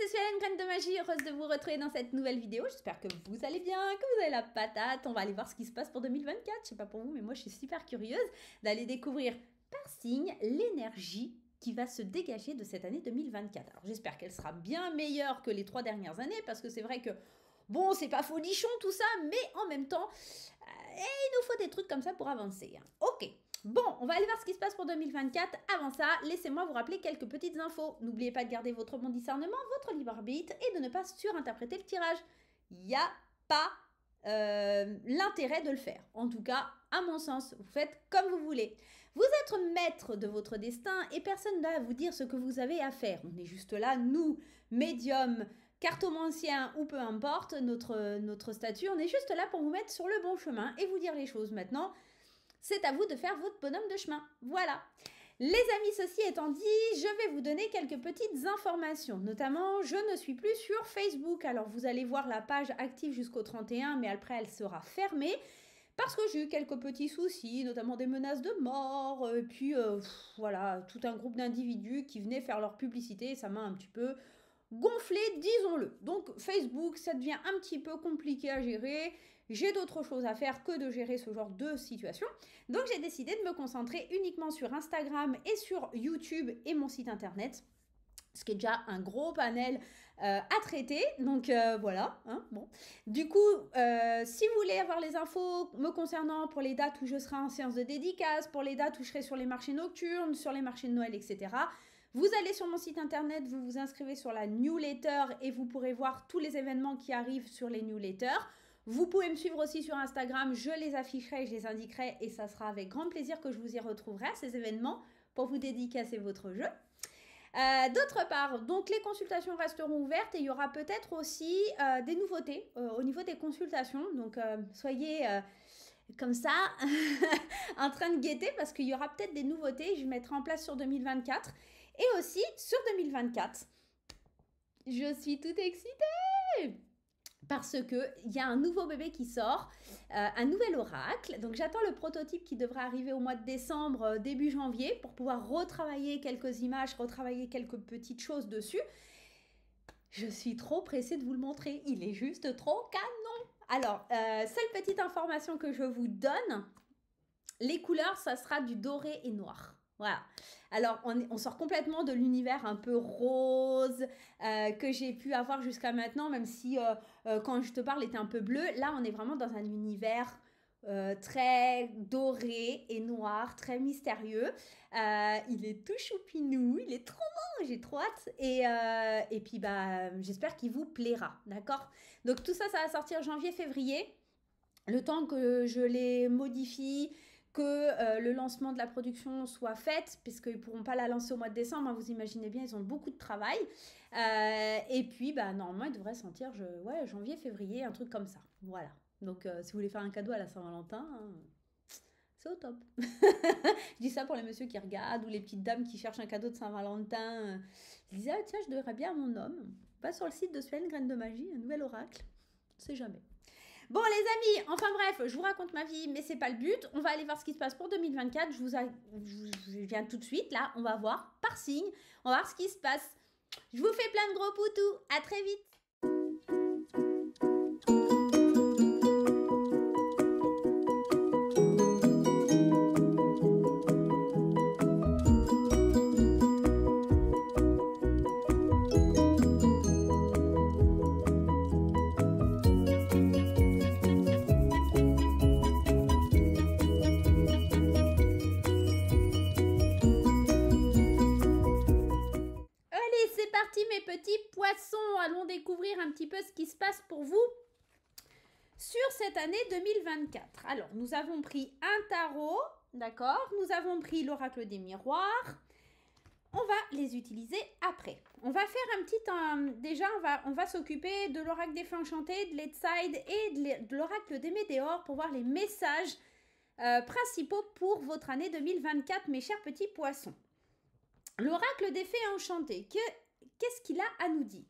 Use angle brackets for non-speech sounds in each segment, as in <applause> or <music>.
c'est Suélène Graine de Magie, heureuse de vous retrouver dans cette nouvelle vidéo. J'espère que vous allez bien, que vous avez la patate. On va aller voir ce qui se passe pour 2024. Je sais pas pour vous, mais moi je suis super curieuse d'aller découvrir par signe l'énergie qui va se dégager de cette année 2024. Alors j'espère qu'elle sera bien meilleure que les trois dernières années parce que c'est vrai que bon, c'est pas folichon tout ça, mais en même temps, euh, il nous faut des trucs comme ça pour avancer. Hein. Ok. Bon, on va aller voir ce qui se passe pour 2024. Avant ça, laissez-moi vous rappeler quelques petites infos. N'oubliez pas de garder votre bon discernement, votre libre arbitre et de ne pas surinterpréter le tirage. Il n'y a pas euh, l'intérêt de le faire. En tout cas, à mon sens, vous faites comme vous voulez. Vous êtes maître de votre destin et personne n'a à vous dire ce que vous avez à faire. On est juste là, nous, médiums, cartomanciens ou peu importe notre, notre statut, on est juste là pour vous mettre sur le bon chemin et vous dire les choses. Maintenant, c'est à vous de faire votre bonhomme de chemin. Voilà. Les amis, ceci étant dit, je vais vous donner quelques petites informations. Notamment, je ne suis plus sur Facebook. Alors, vous allez voir la page active jusqu'au 31, mais après, elle sera fermée. Parce que j'ai eu quelques petits soucis, notamment des menaces de mort, et puis euh, voilà, tout un groupe d'individus qui venaient faire leur publicité, ça m'a un petit peu gonflé, disons-le. Donc Facebook, ça devient un petit peu compliqué à gérer j'ai d'autres choses à faire que de gérer ce genre de situation. Donc j'ai décidé de me concentrer uniquement sur Instagram et sur YouTube et mon site internet ce qui est déjà un gros panel euh, à traiter. Donc euh, voilà, hein, bon. Du coup, euh, si vous voulez avoir les infos me concernant pour les dates où je serai en séance de dédicace, pour les dates où je serai sur les marchés nocturnes, sur les marchés de Noël, etc., vous allez sur mon site internet, vous vous inscrivez sur la newsletter et vous pourrez voir tous les événements qui arrivent sur les newsletters. Vous pouvez me suivre aussi sur Instagram, je les afficherai, je les indiquerai et ça sera avec grand plaisir que je vous y retrouverai à ces événements pour vous dédicacer votre jeu. Euh, d'autre part, donc les consultations resteront ouvertes et il y aura peut-être aussi euh, des nouveautés euh, au niveau des consultations. Donc soyez comme ça <laughs> en train de guetter parce qu'il y aura peut-être des nouveautés. Je mettrai en place sur 2024 et aussi sur 2024. Je suis toute excitée parce qu'il y a un nouveau bébé qui sort, euh, un nouvel oracle. Donc j'attends le prototype qui devrait arriver au mois de décembre, euh, début janvier, pour pouvoir retravailler quelques images, retravailler quelques petites choses dessus. Je suis trop pressée de vous le montrer, il est juste trop canon. Alors, euh, seule petite information que je vous donne, les couleurs, ça sera du doré et noir. Voilà. Alors, on, sort complètement de l'univers un peu rose euh, que j'ai pu avoir jusqu'à maintenant, même si euh, euh, quand je te parle, était un peu bleu. Là, on est vraiment dans un univers très doré et noir, très mystérieux. il est tout choupinou, il est trop bon, j'ai trop hâte. Et, puis, bah, j'espère qu'il vous plaira, d'accord Donc, tout ça, ça va sortir janvier-février. Le temps que je les modifie, que euh, le lancement de la production soit fait, puisqu'ils ne pourront pas la lancer au mois de décembre, hein, vous imaginez bien, ils ont beaucoup de travail. Euh, et puis, bah, normalement, ils devraient sentir je, ouais, janvier, février, un truc comme ça. Voilà. Donc, euh, si vous voulez faire un cadeau à la Saint-Valentin, hein, c'est au top. <laughs> je dis ça pour les messieurs qui regardent ou les petites dames qui cherchent un cadeau de Saint-Valentin. Je disais, ah, tiens, je devrais bien à mon homme. Pas sur le site de Sven, Graine de Magie, un nouvel oracle. On sait jamais. Bon, les amis, enfin bref, je vous raconte ma vie, mais c'est pas le but. On va aller voir ce qui se passe pour 2024. Je vous, viens tout de suite là. On va voir par signe. On va voir ce qui se passe. Je vous fais plein de gros poutous. À très vite. vous sur cette année 2024. Alors, nous avons pris un tarot, d'accord Nous avons pris l'oracle des miroirs. On va les utiliser après. On va faire un petit... déjà, on va, on va s'occuper de l'oracle des fées enchantées, de l'Edside et de l'oracle des météores pour voir les messages euh, principaux pour votre année 2024, mes chers petits poissons. L'oracle des fées enchantées, qu'est-ce qu'il a à nous dire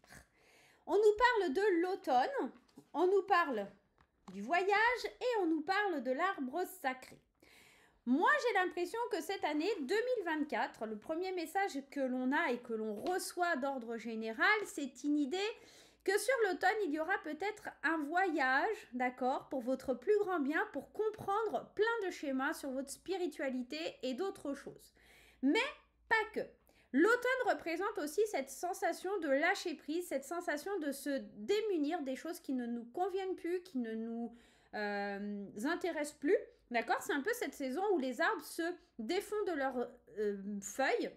on nous parle de l'automne, on nous parle du voyage et on nous parle de l'arbre sacré. Moi, j'ai l'impression que cette année 2024, le premier message que l'on a et que l'on reçoit d'ordre général, c'est une idée que sur l'automne, il y aura peut-être un voyage, d'accord, pour votre plus grand bien, pour comprendre plein de schémas sur votre spiritualité et d'autres choses. Mais pas que. L'automne représente aussi cette sensation de lâcher prise, cette sensation de se démunir des choses qui ne nous conviennent plus, qui ne nous euh, intéressent plus. D'accord C'est un peu cette saison où les arbres se défont de leurs euh, feuilles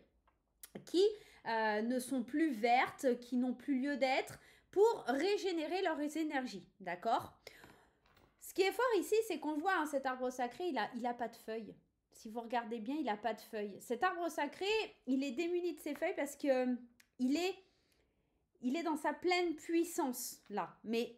qui euh, ne sont plus vertes, qui n'ont plus lieu d'être, pour régénérer leurs énergies. D'accord Ce qui est fort ici, c'est qu'on voit hein, cet arbre sacré, il n'a il a pas de feuilles si vous regardez bien, il n'a pas de feuilles. Cet arbre sacré, il est démuni de ses feuilles parce que euh, il, est, il est dans sa pleine puissance là. Mais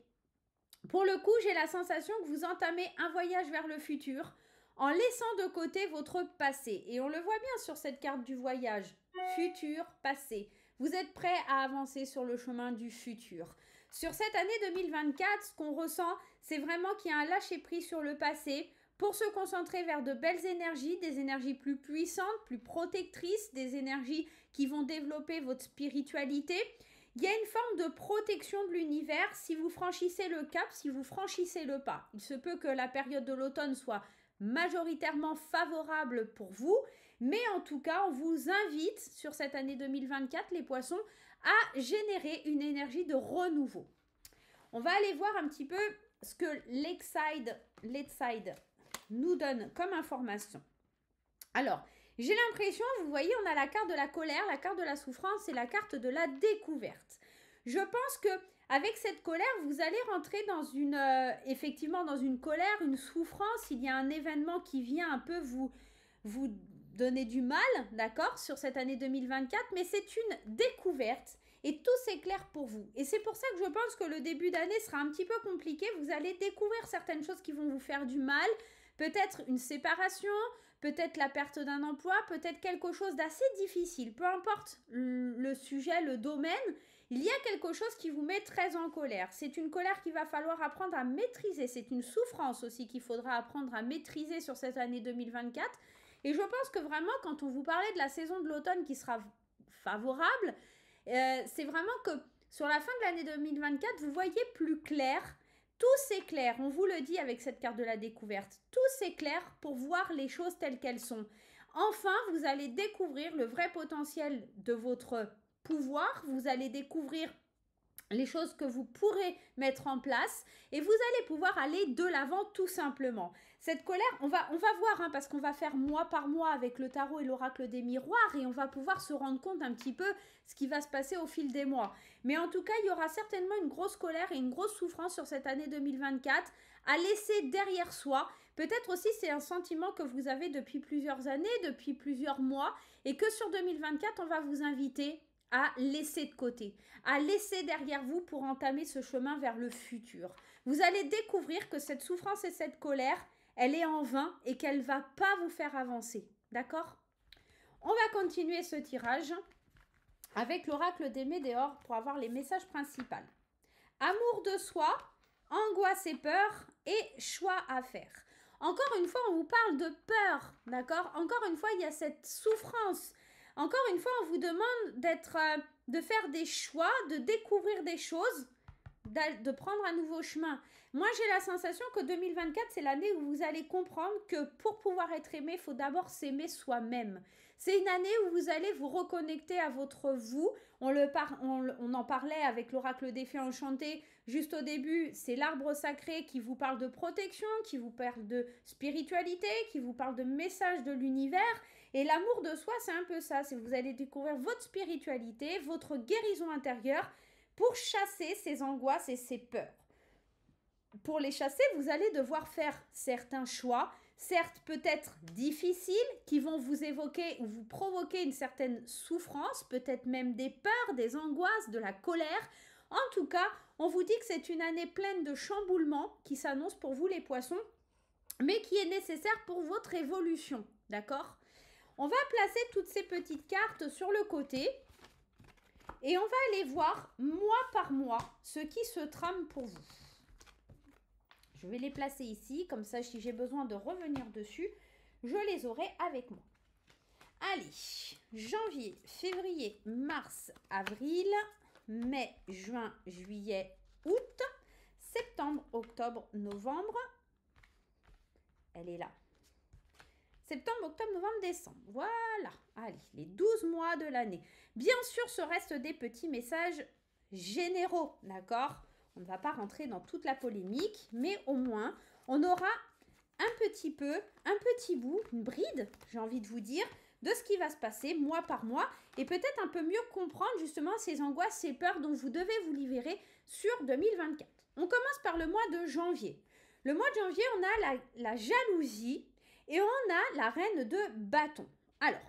pour le coup, j'ai la sensation que vous entamez un voyage vers le futur en laissant de côté votre passé. Et on le voit bien sur cette carte du voyage. Futur, passé. Vous êtes prêt à avancer sur le chemin du futur. Sur cette année 2024, ce qu'on ressent, c'est vraiment qu'il y a un lâcher-prise sur le passé pour se concentrer vers de belles énergies, des énergies plus puissantes, plus protectrices, des énergies qui vont développer votre spiritualité. Il y a une forme de protection de l'univers si vous franchissez le cap, si vous franchissez le pas. Il se peut que la période de l'automne soit majoritairement favorable pour vous, mais en tout cas, on vous invite sur cette année 2024, les poissons, à générer une énergie de renouveau. On va aller voir un petit peu ce que l'exide, nous donne comme information. Alors, j'ai l'impression, vous voyez, on a la carte de la colère, la carte de la souffrance et la carte de la découverte. Je pense que avec cette colère, vous allez rentrer dans une euh, effectivement dans une colère, une souffrance, il y a un événement qui vient un peu vous vous donner du mal, d'accord, sur cette année 2024, mais c'est une découverte et tout s'éclaire pour vous. Et c'est pour ça que je pense que le début d'année sera un petit peu compliqué, vous allez découvrir certaines choses qui vont vous faire du mal, Peut-être une séparation, peut-être la perte d'un emploi, peut-être quelque chose d'assez difficile. Peu importe le sujet, le domaine, il y a quelque chose qui vous met très en colère. C'est une colère qu'il va falloir apprendre à maîtriser. C'est une souffrance aussi qu'il faudra apprendre à maîtriser sur cette année 2024. Et je pense que vraiment, quand on vous parlait de la saison de l'automne qui sera favorable, euh, c'est vraiment que sur la fin de l'année 2024, vous voyez plus clair tout s'éclaire, on vous le dit avec cette carte de la découverte, tout s'éclaire pour voir les choses telles qu'elles sont. Enfin, vous allez découvrir le vrai potentiel de votre pouvoir, vous allez découvrir les choses que vous pourrez mettre en place et vous allez pouvoir aller de l'avant tout simplement. Cette colère, on va, on va voir hein, parce qu'on va faire mois par mois avec le tarot et l'oracle des miroirs et on va pouvoir se rendre compte un petit peu ce qui va se passer au fil des mois. Mais en tout cas, il y aura certainement une grosse colère et une grosse souffrance sur cette année 2024 à laisser derrière soi. Peut-être aussi c'est un sentiment que vous avez depuis plusieurs années, depuis plusieurs mois et que sur 2024, on va vous inviter à laisser de côté, à laisser derrière vous pour entamer ce chemin vers le futur. Vous allez découvrir que cette souffrance et cette colère, elle est en vain et qu'elle va pas vous faire avancer. D'accord On va continuer ce tirage avec l'oracle des Médéors pour avoir les messages principaux. Amour de soi, angoisse et peur et choix à faire. Encore une fois, on vous parle de peur, d'accord Encore une fois, il y a cette souffrance, encore une fois, on vous demande d'être, euh, de faire des choix, de découvrir des choses, de prendre un nouveau chemin. Moi, j'ai la sensation que 2024, c'est l'année où vous allez comprendre que pour pouvoir être aimé, il faut d'abord s'aimer soi-même. C'est une année où vous allez vous reconnecter à votre vous. On, le en parlait avec l'oracle des fées enchantées juste au début. C'est l'arbre sacré qui vous parle de protection, qui vous parle de spiritualité, qui vous parle de message de l'univers. Et l'amour de soi, c'est un peu ça. C'est vous allez découvrir votre spiritualité, votre guérison intérieure pour chasser ces angoisses et ces peurs. Pour les chasser, vous allez devoir faire certains choix, certes peut-être difficiles, qui vont vous évoquer ou vous provoquer une certaine souffrance, peut-être même des peurs, des angoisses, de la colère. En tout cas, on vous dit que c'est une année pleine de chamboulements qui s'annonce pour vous les poissons, mais qui est nécessaire pour votre évolution, d'accord on va placer toutes ces petites cartes sur le côté et on va aller voir mois par mois ce qui se trame pour vous. Je vais les placer ici, comme ça si j'ai besoin de revenir dessus, je les aurai avec moi. Allez, janvier, février, mars, avril, mai, juin, juillet, août, septembre, octobre, novembre. Elle est là. Septembre, octobre, novembre, décembre. Voilà. Allez, les 12 mois de l'année. Bien sûr, ce reste des petits messages généraux, d'accord On ne va pas rentrer dans toute la polémique, mais au moins, on aura un petit peu, un petit bout, une bride, j'ai envie de vous dire, de ce qui va se passer mois par mois et peut-être un peu mieux comprendre justement ces angoisses, ces peurs dont vous devez vous libérer sur 2024. On commence par le mois de janvier. Le mois de janvier, on a la, la jalousie et on a la reine de bâton. Alors,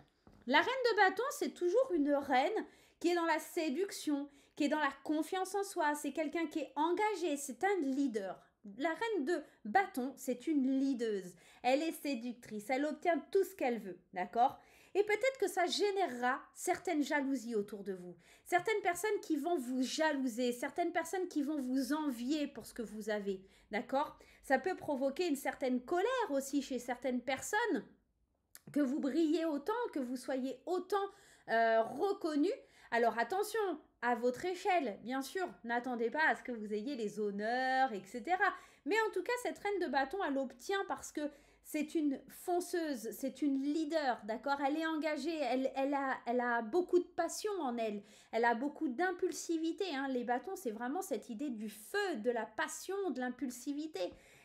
la reine de bâton, c'est toujours une reine qui est dans la séduction, qui est dans la confiance en soi, c'est quelqu'un qui est engagé, c'est un leader. La reine de bâton, c'est une leaduse. Elle est séductrice, elle obtient tout ce qu'elle veut, d'accord et peut-être que ça générera certaines jalousies autour de vous, certaines personnes qui vont vous jalouser, certaines personnes qui vont vous envier pour ce que vous avez. D'accord Ça peut provoquer une certaine colère aussi chez certaines personnes que vous brillez autant, que vous soyez autant euh, reconnu. Alors attention, à votre échelle, bien sûr, n'attendez pas à ce que vous ayez les honneurs, etc. Mais en tout cas, cette reine de bâton, elle obtient parce que c'est une fonceuse, c'est une leader, d'accord Elle est engagée, elle, a, beaucoup de passion en elle, elle a beaucoup d'impulsivité. Hein. Les bâtons, c'est vraiment cette idée du feu, de la passion, de l'impulsivité.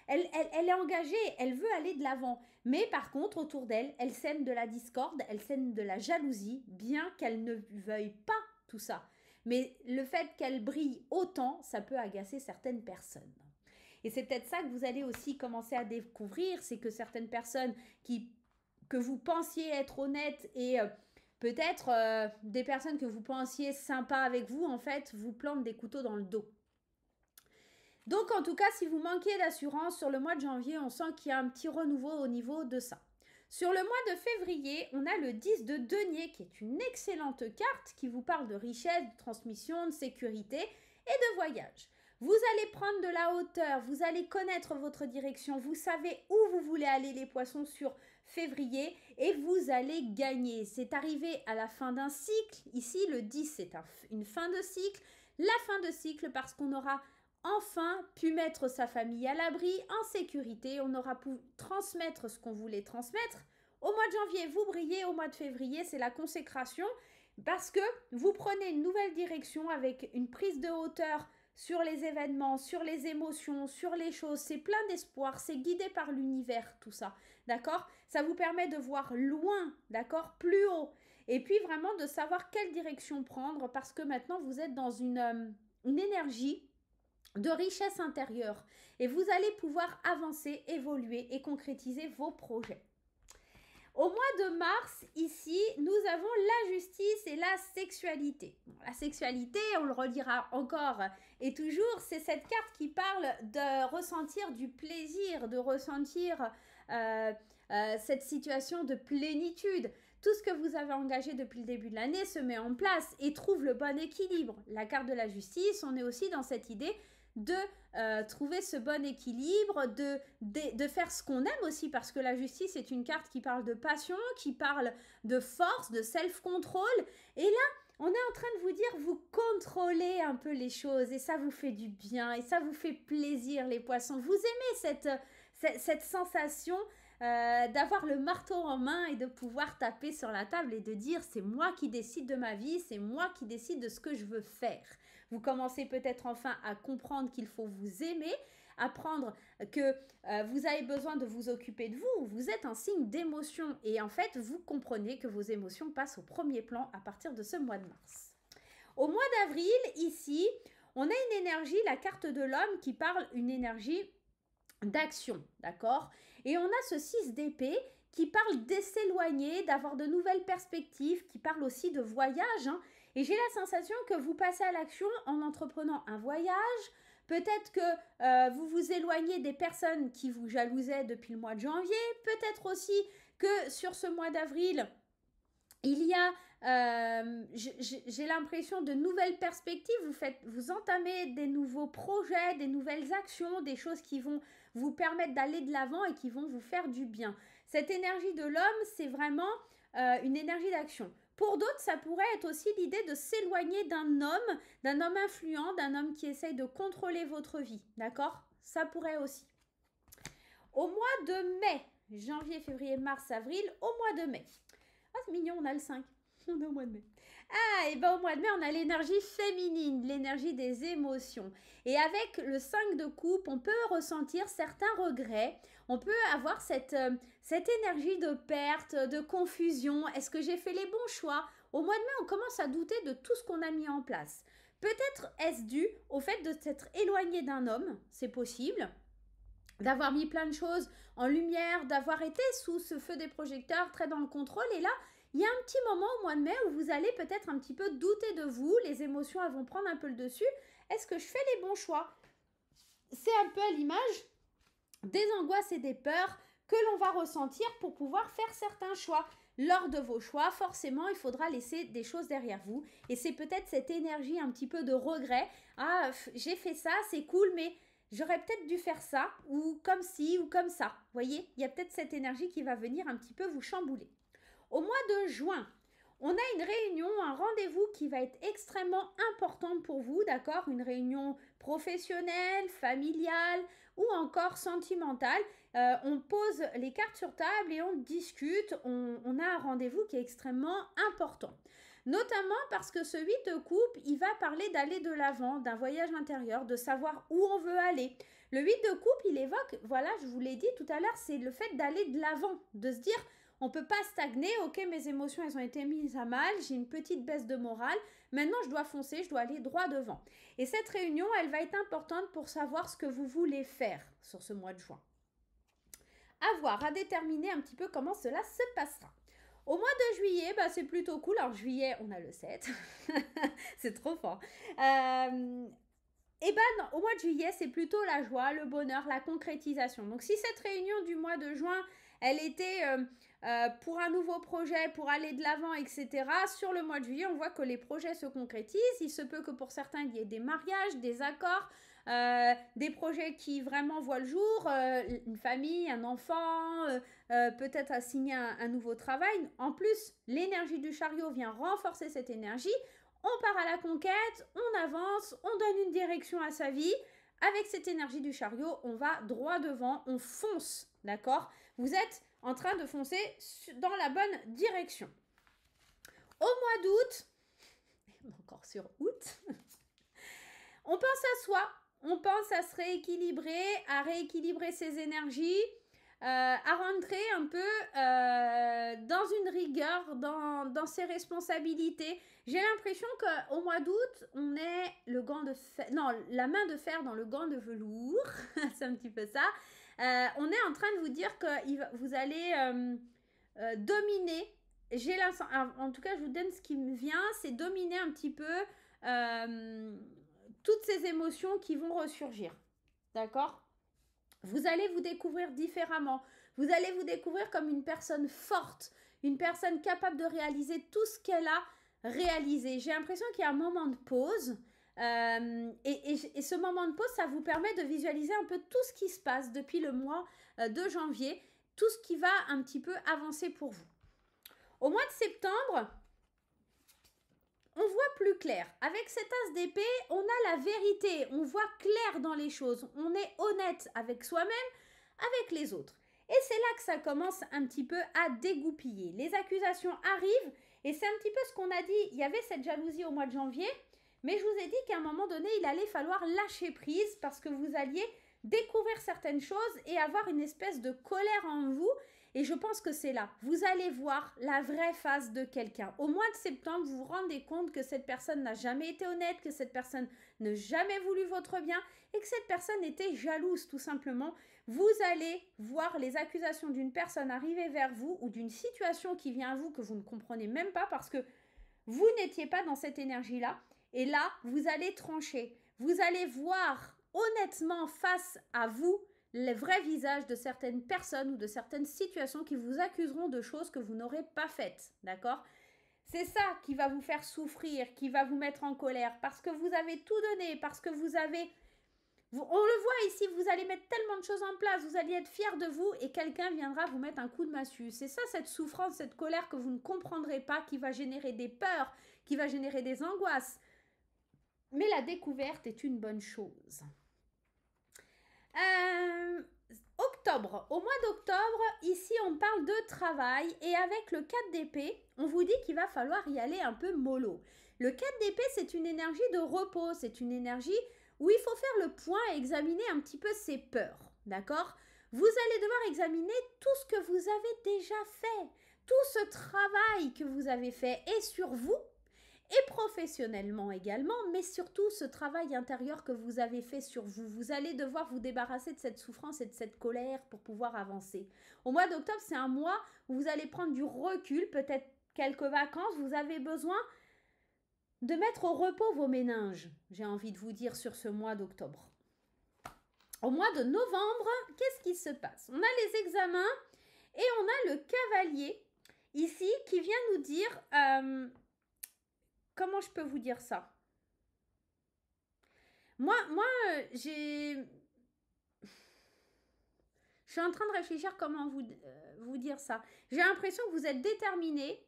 Elle, elle, est engagée, elle veut aller de l'avant. Mais par contre, autour d'elle, elle sème de la discorde, elle sème de la jalousie, bien qu'elle ne veuille pas tout ça. Mais le fait qu'elle brille autant, ça peut agacer certaines personnes. Et c'est peut-être ça que vous allez aussi commencer à découvrir, c'est que certaines personnes que vous pensiez être honnêtes et euh, peut-être euh, des personnes que vous pensiez sympas avec vous, en fait, vous plantent des couteaux dans le dos. Donc en tout cas, si vous manquez d'assurance sur le mois de janvier, on sent qu'il y a un petit renouveau au niveau de ça. Sur le mois de février, on a le 10 de denier qui est une excellente carte qui vous parle de richesse, de transmission, de sécurité et de voyage. Vous allez prendre de la hauteur, vous allez connaître votre direction, vous savez où vous voulez aller les poissons sur février et vous allez gagner. C'est arrivé à la fin d'un cycle. Ici, le 10, c'est une fin de cycle. La fin de cycle parce qu'on aura enfin pu mettre sa famille à l'abri, en sécurité. On aura pu transmettre ce qu'on voulait transmettre. Au mois de janvier, vous brillez. Au mois de février, c'est la consécration parce que vous prenez une nouvelle direction avec une prise de hauteur sur les événements, sur les émotions, sur les choses. C'est plein d'espoir, c'est guidé par l'univers, tout ça. D'accord Ça vous permet de voir loin, d'accord Plus haut. Et puis vraiment de savoir quelle direction prendre parce que maintenant vous êtes dans une, euh, une énergie de richesse intérieure et vous allez pouvoir avancer, évoluer et concrétiser vos projets. Au mois de mars, ici, la sexualité. la sexualité, on le relira encore et toujours, c'est cette carte qui parle de ressentir du plaisir, de ressentir euh, euh, cette situation de plénitude. Tout ce que vous avez engagé depuis le début de l'année se met en place et trouve le bon équilibre. La carte de la justice, on est aussi dans cette idée de euh, trouver ce bon équilibre, de, de, faire ce qu'on aime aussi, parce que la justice est une carte qui parle de passion, qui parle de force, de self-control. Et là, on est en train de vous dire, vous contrôlez un peu les choses, et ça vous fait du bien, et ça vous fait plaisir, les poissons. Vous aimez cette, sensation euh, d'avoir le marteau en main et de pouvoir taper sur la table et de dire c'est moi qui décide de ma vie, c'est moi qui décide de ce que je veux faire. Vous commencez peut-être enfin à comprendre qu'il faut vous aimer, apprendre que euh, vous avez besoin de vous occuper de vous. Vous êtes un signe d'émotion et en fait, vous comprenez que vos émotions passent au premier plan à partir de ce mois de mars. Au mois d'avril, ici, on a une énergie, la carte de l'homme qui parle une énergie d'action, d'accord Et on a ce 6 d'épée qui parle de s'éloigner, d'avoir de nouvelles perspectives, qui parle aussi de voyage, hein. Et j'ai la sensation que vous passez à l'action en entreprenant un voyage. Peut-être que euh, vous vous éloignez des personnes qui vous jalousaient depuis le mois de janvier. Peut-être aussi que sur ce mois d'avril, il y a, euh, j'ai l'impression, de nouvelles perspectives. Vous, faites, vous entamez des nouveaux projets, des nouvelles actions, des choses qui vont vous permettre d'aller de l'avant et qui vont vous faire du bien. Cette énergie de l'homme, c'est vraiment euh, une énergie d'action. Pour d'autres, ça pourrait être aussi l'idée de s'éloigner d'un homme, d'un homme influent, d'un homme qui essaye de contrôler votre vie. D'accord Ça pourrait aussi. Au mois de mai, janvier, février, mars, avril, au mois de mai. Ah, c'est mignon, on a le 5. <laughs> On est au mois de mai. Ah, et bien au mois de mai, on a l'énergie féminine, l'énergie des émotions. Et avec le 5 de coupe, on peut ressentir certains regrets, on peut avoir cette, euh, cette énergie de perte, de confusion. Est-ce que j'ai fait les bons choix Au mois de mai, on commence à douter de tout ce qu'on a mis en place. Peut-être est-ce dû au fait de s'être éloigné d'un homme, c'est possible, d'avoir mis plein de choses en lumière, d'avoir été sous ce feu des projecteurs, très dans le contrôle. Et là, il y a un petit moment au mois de mai où vous allez peut-être un petit peu douter de vous, les émotions elles vont prendre un peu le dessus. Est-ce que je fais les bons choix C'est un peu à l'image des angoisses et des peurs que l'on va ressentir pour pouvoir faire certains choix. Lors de vos choix, forcément, il faudra laisser des choses derrière vous. Et c'est peut-être cette énergie un petit peu de regret. Ah, j'ai fait ça, c'est cool, mais j'aurais peut-être dû faire ça, ou comme ci, ou comme ça. Vous voyez, il y a peut-être cette énergie qui va venir un petit peu vous chambouler. Au mois de juin, on a une réunion, un rendez-vous qui va être extrêmement important pour vous, d'accord Une réunion professionnelle, familiale ou encore sentimentale. Euh, on pose les cartes sur table et on discute. On, on a un rendez-vous qui est extrêmement important. Notamment parce que ce 8 de coupe, il va parler d'aller de l'avant, d'un voyage intérieur, de savoir où on veut aller. Le 8 de coupe, il évoque, voilà, je vous l'ai dit tout à l'heure, c'est le fait d'aller de l'avant, de se dire on peut pas stagner, ok, mes émotions, elles ont été mises à mal, j'ai une petite baisse de morale, maintenant je dois foncer, je dois aller droit devant. Et cette réunion, elle va être importante pour savoir ce que vous voulez faire sur ce mois de juin. A voir, à déterminer un petit peu comment cela se passera. Au mois de juillet, bah, c'est plutôt cool. Alors, juillet, on a le 7. <laughs> c'est trop fort. Euh, eh ben, au mois de juillet, c'est plutôt la joie, le bonheur, la concrétisation. Donc si cette réunion du mois de juin, elle était euh, euh, pour un nouveau projet, pour aller de l'avant, etc., sur le mois de juillet, on voit que les projets se concrétisent. Il se peut que pour certains, il y ait des mariages, des accords, euh, des projets qui vraiment voient le jour, une famille, un enfant, peut-être assigner un nouveau travail. En plus, l'énergie du chariot vient renforcer cette énergie on part à la conquête, on avance, on donne une direction à sa vie. Avec cette énergie du chariot, on va droit devant, on fonce, d'accord Vous êtes en train de foncer dans la bonne direction. Au mois d'août, <laughs> encore sur août, <laughs> on pense à soi, on pense à se rééquilibrer, à rééquilibrer ses énergies, euh, à rentrer un peu euh, dans une rigueur, dans, ses responsabilités. J'ai l'impression qu'au mois d'août, on est le gant de non, la main de fer dans le gant de velours, <laughs> c'est un petit peu ça. Euh, on est en train de vous dire que vous allez dominer j'ai en tout cas, je vous donne ce qui me vient, c'est dominer un petit peu toutes ces émotions qui vont ressurgir. D'accord vous allez vous découvrir différemment. Vous allez vous découvrir comme une personne forte, une personne capable de réaliser tout ce qu'elle a réalisé. J'ai l'impression qu'il y a un moment de pause. Euh, et, et, ce moment de pause, ça vous permet de visualiser un peu tout ce qui se passe depuis le mois euh, de janvier, tout ce qui va un petit peu avancer pour vous. Au mois de septembre, on voit plus clair. Avec cet as d'épée, on a la vérité, on voit clair dans les choses, on est honnête avec soi-même, avec les autres. Et c'est là que ça commence un petit peu à dégoupiller. Les accusations arrivent et c'est un petit peu ce qu'on a dit. Il y avait cette jalousie au mois de janvier, mais je vous ai dit qu'à un moment donné, il allait falloir lâcher prise parce que vous alliez découvrir certaines choses et avoir une espèce de colère en vous et je pense que c'est là. Vous allez voir la vraie face de quelqu'un. Au mois de septembre, vous vous rendez compte que cette personne n'a jamais été honnête, que cette personne n'a jamais voulu votre bien et que cette personne était jalouse tout simplement. Vous allez voir les accusations d'une personne arriver vers vous ou d'une situation qui vient à vous que vous ne comprenez même pas parce que vous n'étiez pas dans cette énergie-là. Et là, vous allez trancher. Vous allez voir honnêtement face à vous les vrais visages de certaines personnes ou de certaines situations qui vous accuseront de choses que vous n'aurez pas faites, d'accord C'est ça qui va vous faire souffrir, qui va vous mettre en colère, parce que vous avez tout donné, parce que vous avez... on le voit ici, vous allez mettre tellement de choses en place, vous allez être fier de vous et quelqu'un viendra vous mettre un coup de massue. C'est ça cette souffrance, cette colère que vous ne comprendrez pas, qui va générer des peurs, qui va générer des angoisses. Mais la découverte est une bonne chose. Euh, octobre, au mois d'octobre, ici on parle de travail et avec le 4 d'épée, on vous dit qu'il va falloir y aller un peu mollo. Le 4 d'épée, c'est une énergie de repos, c'est une énergie où il faut faire le point et examiner un petit peu ses peurs, d'accord Vous allez devoir examiner tout ce que vous avez déjà fait, tout ce travail que vous avez fait et sur vous et professionnellement également, mais surtout ce travail intérieur que vous avez fait sur vous. Vous allez devoir vous débarrasser de cette souffrance et de cette colère pour pouvoir avancer. Au mois d'octobre, c'est un mois où vous allez prendre du recul, peut-être quelques vacances, vous avez besoin de mettre au repos vos méninges, j'ai envie de vous dire sur ce mois d'octobre. Au mois de novembre, qu'est-ce qui se passe On a les examens et on a le cavalier ici qui vient nous dire... Euh, comment je peux vous dire ça Moi, moi euh, j'ai... <sighs> Je suis en train de réfléchir comment vous, euh, vous dire ça. J'ai l'impression que vous êtes déterminé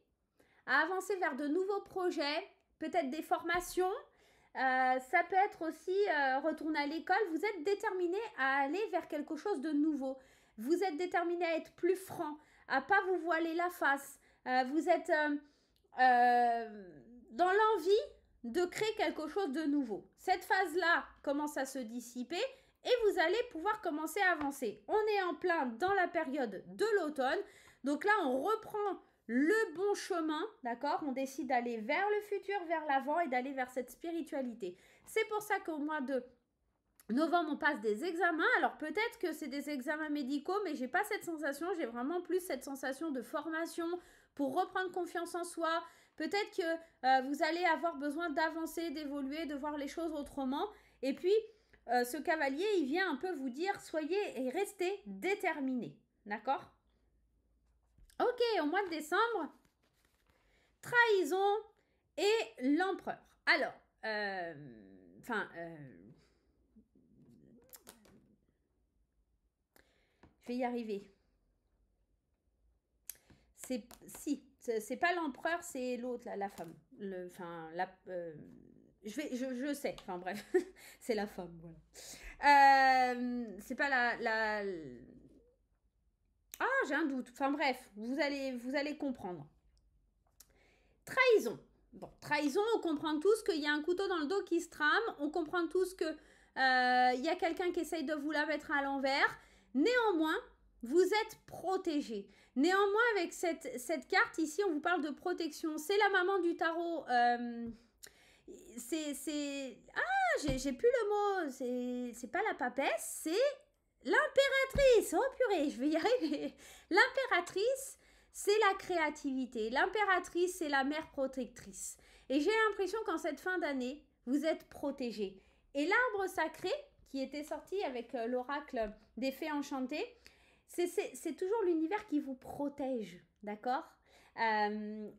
à avancer vers de nouveaux projets, peut-être des formations. Euh, ça peut être aussi retourner à l'école. Vous êtes déterminé à aller vers quelque chose de nouveau. Vous êtes déterminé à être plus franc, à pas vous voiler la face. vous êtes dans l'envie de créer quelque chose de nouveau. Cette phase-là commence à se dissiper et vous allez pouvoir commencer à avancer. On est en plein dans la période de l'automne. Donc là, on reprend le bon chemin, d'accord On décide d'aller vers le futur, vers l'avant et d'aller vers cette spiritualité. C'est pour ça qu'au mois de novembre, on passe des examens. Alors peut-être que c'est des examens médicaux, mais j'ai pas cette sensation. J'ai vraiment plus cette sensation de formation pour reprendre confiance en soi, Peut-être que euh, vous allez avoir besoin d'avancer, d'évoluer, de voir les choses autrement. Et puis, euh, ce cavalier, il vient un peu vous dire, soyez et restez déterminés. D'accord Ok, au mois de décembre, trahison et l'empereur. Alors, euh, enfin... je vais y arriver. C'est si c'est pas l'empereur, c'est l'autre, la, femme. Euh, je, vais, je, sais, enfin bref, <laughs> c'est la femme, euh, c'est pas la, Ah, j'ai un doute. Enfin bref, vous allez, vous allez comprendre. Trahison. Bon, trahison, on comprend tous qu'il y a un couteau dans le dos qui se trame. On comprend tous qu'il euh, y a quelqu'un qui essaye de vous la mettre à l'envers. Néanmoins, vous êtes protégé. Néanmoins, avec cette, carte ici, on vous parle de protection. C'est la maman du tarot. Euh, c'est... Ah, j'ai plus le mot. C'est pas la papesse, c'est l'impératrice. Oh purée, je vais y arriver. L'impératrice, c'est la créativité. L'impératrice, c'est la mère protectrice. Et j'ai l'impression qu'en cette fin d'année, vous êtes protégés. Et l'arbre sacré, qui était sorti avec euh, l'oracle des fées enchantées, c'est toujours l'univers qui vous protège, d'accord euh,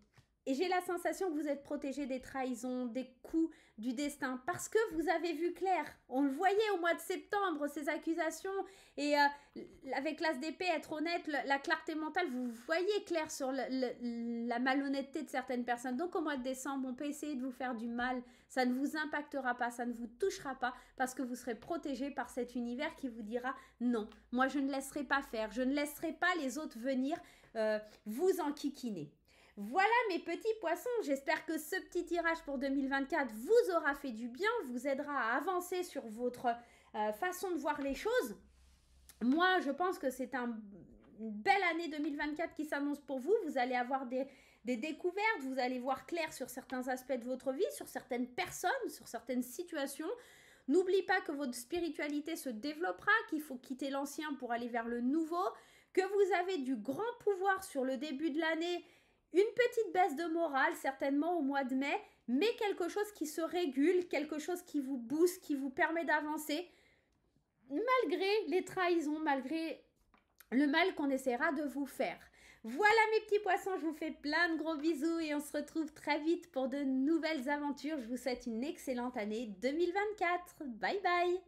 et j'ai la sensation que vous êtes protégé des trahisons, des coups du destin, parce que vous avez vu clair. On le voyait au mois de septembre, ces accusations. Et euh, avec avec d'épée, être honnête, la clarté mentale, vous voyez clair sur la malhonnêteté de certaines personnes. Donc au mois de décembre, on peut essayer de vous faire du mal. Ça ne vous impactera pas, ça ne vous touchera pas, parce que vous serez protégé par cet univers qui vous dira non, moi je ne laisserai pas faire, je ne laisserai pas les autres venir euh, vous enquiquiner. Voilà mes petits poissons, j'espère que ce petit tirage pour 2024 vous aura fait du bien, vous aidera à avancer sur votre euh, façon de voir les choses. Moi, je pense que c'est une belle année 2024 qui s'annonce pour vous. Vous allez avoir des, des découvertes, vous allez voir clair sur certains aspects de votre vie, sur certaines personnes, sur certaines situations. N'oublie pas que votre spiritualité se développera, qu'il faut quitter l'ancien pour aller vers le nouveau, que vous avez du grand pouvoir sur le début de l'année une petite baisse de morale, certainement au mois de mai, mais quelque chose qui se régule, quelque chose qui vous booste, qui vous permet d'avancer, malgré les trahisons, malgré le mal qu'on essaiera de vous faire. Voilà mes petits poissons, je vous fais plein de gros bisous et on se retrouve très vite pour de nouvelles aventures. Je vous souhaite une excellente année 2024. Bye bye